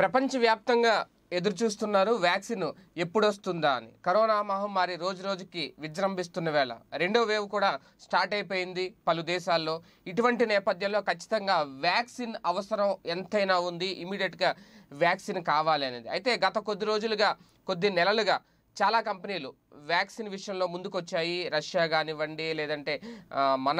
ప్రపంచవ్యాప్తంగా ఎదురుచూస్తున్నారు వ్యాక్సిన్ ఎప్పుడు వస్తుందా అని కరోనా మహమ్మారి రోజు రోజుకి విజృంభిస్తున్న వేళ రెండో వేవ్ కూడా స్టార్ట్ అయిపోయింది పలు దేశాల్లో ఇటువంటి నేపథ్యంలో ఖచ్చితంగా వ్యాక్సిన్ అవసరం ఎంతైనా ఉంది ఇమీడియట్గా వ్యాక్సిన్ కావాలి అనేది అయితే గత కొద్ది రోజులుగా కొద్ది నెలలుగా చాలా కంపెనీలు వ్యాక్సిన్ విషయంలో ముందుకొచ్చాయి రష్యా కానివ్వండి లేదంటే మన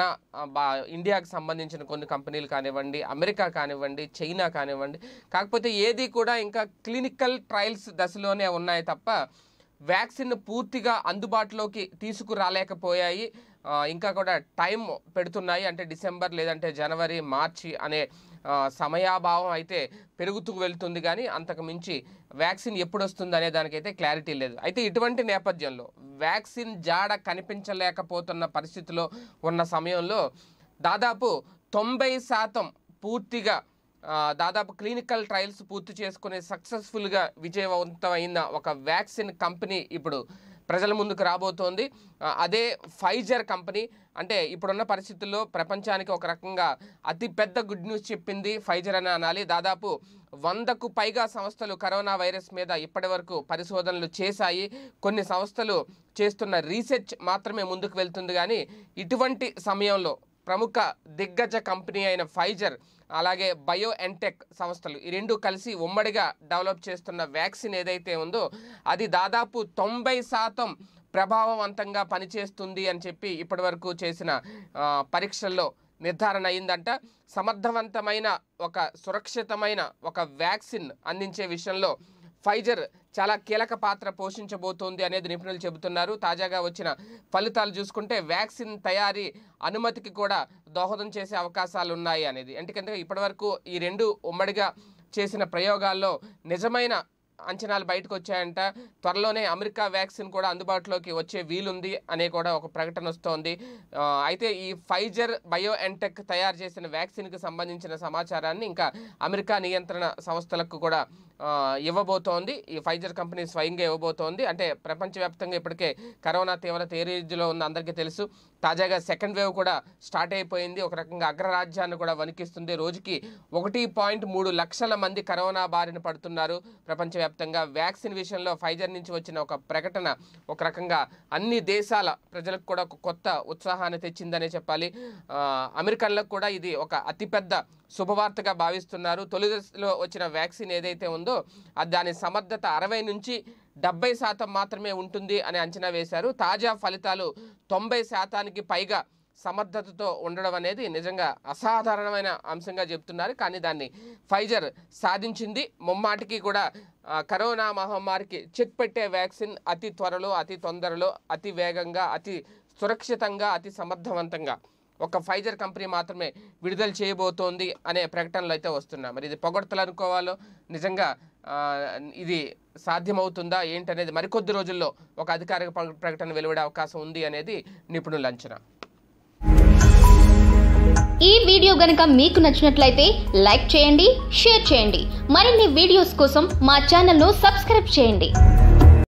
ఇండియాకు సంబంధించిన కొన్ని కంపెనీలు కానివ్వండి అమెరికా కానివ్వండి చైనా కానివ్వండి కాకపోతే ఏది కూడా ఇంకా క్లినికల్ ట్రయల్స్ దశలోనే ఉన్నాయి తప్ప వ్యాక్సిన్ పూర్తిగా అందుబాటులోకి తీసుకురాలేకపోయాయి ఇంకా కూడా టైం పెడుతున్నాయి అంటే డిసెంబర్ లేదంటే జనవరి మార్చి అనే సమయాభావం అయితే పెరుగుతూ వెళ్తుంది కానీ అంతకు మించి వ్యాక్సిన్ ఎప్పుడు వస్తుంది అనే దానికైతే క్లారిటీ లేదు అయితే ఇటువంటి నేపథ్యంలో వ్యాక్సిన్ జాడ కనిపించలేకపోతున్న పరిస్థితిలో ఉన్న సమయంలో దాదాపు తొంభై శాతం పూర్తిగా దాదాపు క్లినికల్ ట్రయల్స్ పూర్తి చేసుకునే సక్సెస్ఫుల్గా విజయవంతమైన ఒక వ్యాక్సిన్ కంపెనీ ఇప్పుడు ప్రజల ముందుకు రాబోతోంది అదే ఫైజర్ కంపెనీ అంటే ఇప్పుడున్న పరిస్థితుల్లో ప్రపంచానికి ఒక రకంగా అతిపెద్ద గుడ్ న్యూస్ చెప్పింది ఫైజర్ అని అనాలి దాదాపు వందకు పైగా సంస్థలు కరోనా వైరస్ మీద ఇప్పటి పరిశోధనలు చేశాయి కొన్ని సంస్థలు చేస్తున్న రీసెర్చ్ మాత్రమే ముందుకు వెళ్తుంది కానీ ఇటువంటి సమయంలో ప్రముఖ దిగ్గజ కంపెనీ అయిన ఫైజర్ అలాగే బయో ఎన్టెక్ సంస్థలు ఈ రెండు కలిసి ఉమ్మడిగా డెవలప్ చేస్తున్న వ్యాక్సిన్ ఏదైతే ఉందో అది దాదాపు తొంభై శాతం ప్రభావవంతంగా పనిచేస్తుంది అని చెప్పి ఇప్పటివరకు చేసిన పరీక్షల్లో నిర్ధారణ అయిందంట సమర్థవంతమైన ఒక సురక్షితమైన ఒక వ్యాక్సిన్ అందించే విషయంలో ఫైజర్ చాలా కీలక పాత్ర పోషించబోతోంది అనేది నిపుణులు చెబుతున్నారు తాజాగా వచ్చిన ఫలితాలు చూసుకుంటే వ్యాక్సిన్ తయారీ అనుమతికి కూడా దోహదం చేసే అవకాశాలు ఉన్నాయి అనేది ఎందుకంటే ఇప్పటివరకు ఈ రెండు ఉమ్మడిగా చేసిన ప్రయోగాల్లో నిజమైన అంచనాలు బయటకు వచ్చాయంట త్వరలోనే అమెరికా వ్యాక్సిన్ కూడా అందుబాటులోకి వచ్చే వీలుంది అనే కూడా ఒక ప్రకటన వస్తోంది అయితే ఈ ఫైజర్ బయో ఎంటెక్ తయారు చేసిన వ్యాక్సిన్కి సంబంధించిన సమాచారాన్ని ఇంకా అమెరికా నియంత్రణ సంస్థలకు కూడా ఇవ్వబోతోంది ఈ ఫైజర్ కంపెనీ స్వయంగా ఇవ్వబోతోంది అంటే ప్రపంచవ్యాప్తంగా ఇప్పటికే కరోనా తీవ్రత ఏ రేంజ్లో ఉంది అందరికీ తెలుసు తాజాగా సెకండ్ వేవ్ కూడా స్టార్ట్ అయిపోయింది ఒక రకంగా అగ్రరాజ్యాన్ని కూడా వణికిస్తుంది రోజుకి ఒకటి పాయింట్ మూడు లక్షల మంది కరోనా బారిన పడుతున్నారు ప్రపంచవ్యాప్తంగా వ్యాక్సిన్ విషయంలో ఫైజర్ నుంచి వచ్చిన ఒక ప్రకటన ఒక రకంగా అన్ని దేశాల ప్రజలకు కూడా ఒక కొత్త ఉత్సాహాన్ని తెచ్చిందనే చెప్పాలి అమెరికన్లకు కూడా ఇది ఒక అతిపెద్ద శుభవార్తగా భావిస్తున్నారు తొలి దశలో వచ్చిన వ్యాక్సిన్ ఏదైతే ఉందో ఉందో దాని సమర్థత అరవై నుంచి డెబ్బై శాతం మాత్రమే ఉంటుంది అని అంచనా వేశారు తాజా ఫలితాలు తొంభై శాతానికి పైగా సమర్థతతో ఉండడం అనేది నిజంగా అసాధారణమైన అంశంగా చెప్తున్నారు కానీ దాన్ని ఫైజర్ సాధించింది ముమ్మాటికి కూడా కరోనా మహమ్మారికి చెక్ పెట్టే వ్యాక్సిన్ అతి త్వరలో అతి తొందరలో అతి వేగంగా అతి సురక్షితంగా అతి సమర్థవంతంగా ఒక ఫైజర్ కంపెనీ మాత్రమే విడుదల చేయబోతోంది అనే ప్రకటనలు అయితే వస్తున్నాయి మరి ఇది పొగడ్తలు అనుకోవాలో నిజంగా ఇది సాధ్యమవుతుందా ఏంటనేది మరికొద్ది రోజుల్లో ఒక అధికారిక ప్రకటన వెలువడే అవకాశం ఉంది అనేది నిపుణుల అంచనా ఈ వీడియో గనక మీకు నచ్చినట్లయితే లైక్ చేయండి షేర్ చేయండి మరిన్ని వీడియోస్ కోసం మా ఛానల్ను సబ్స్క్రైబ్ చేయండి